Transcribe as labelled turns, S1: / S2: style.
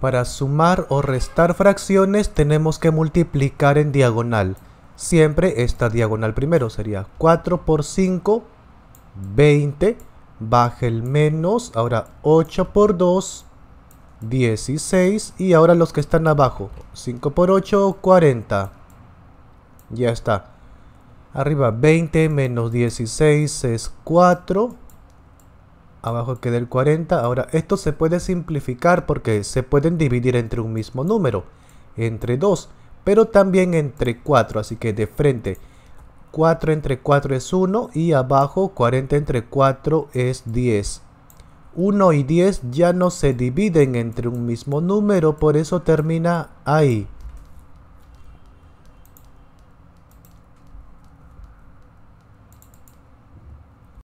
S1: Para sumar o restar fracciones tenemos que multiplicar en diagonal. Siempre esta diagonal primero sería 4 por 5, 20. Baje el menos, ahora 8 por 2, 16. Y ahora los que están abajo, 5 por 8, 40. Ya está. Arriba 20 menos 16 es 4 abajo queda el 40. Ahora, esto se puede simplificar porque se pueden dividir entre un mismo número, entre 2, pero también entre 4, así que de frente 4 entre 4 es 1 y abajo 40 entre 4 es 10. 1 y 10 ya no se dividen entre un mismo número, por eso termina ahí.